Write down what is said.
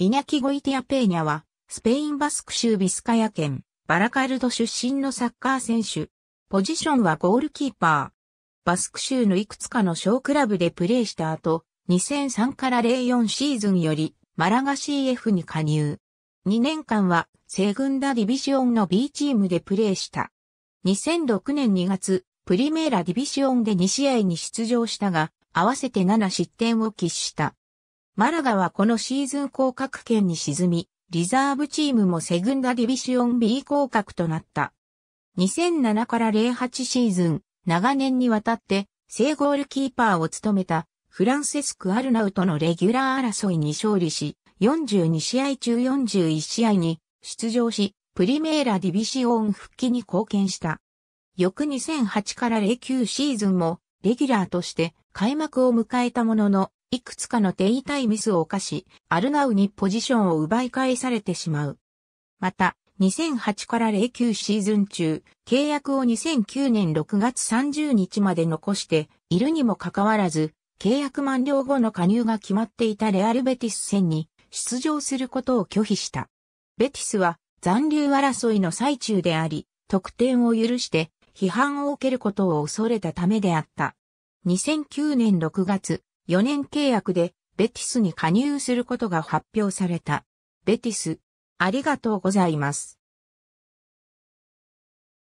イニャキゴイティアペーニャは、スペインバスク州ビスカヤ県、バラカルド出身のサッカー選手。ポジションはゴールキーパー。バスク州のいくつかの小クラブでプレーした後、2003から04シーズンより、マラガ CF に加入。2年間は、セグンダディビジオンの B チームでプレーした。2006年2月、プリメーラディビジオンで2試合に出場したが、合わせて7失点を喫した。マラガはこのシーズン降格圏に沈み、リザーブチームもセグンダディビシオン B 降格となった。2007から08シーズン、長年にわたって、正ゴールキーパーを務めた、フランセスク・アルナウトのレギュラー争いに勝利し、42試合中41試合に出場し、プリメーラディビシオン復帰に貢献した。翌2008から09シーズンもレギュラーとして開幕を迎えたもののいくつかの手痛いミスを犯し、アルナウにポジションを奪い返されてしまう。また、2008から09シーズン中、契約を2009年6月30日まで残しているにもかかわらず、契約満了後の加入が決まっていたレアルベティス戦に出場することを拒否した。ベティスは残留争いの最中であり、得点を許して批判を受けることを恐れたためであった。2009年6月、4年契約でベティスに加入することが発表された。ベティス、ありがとうございます。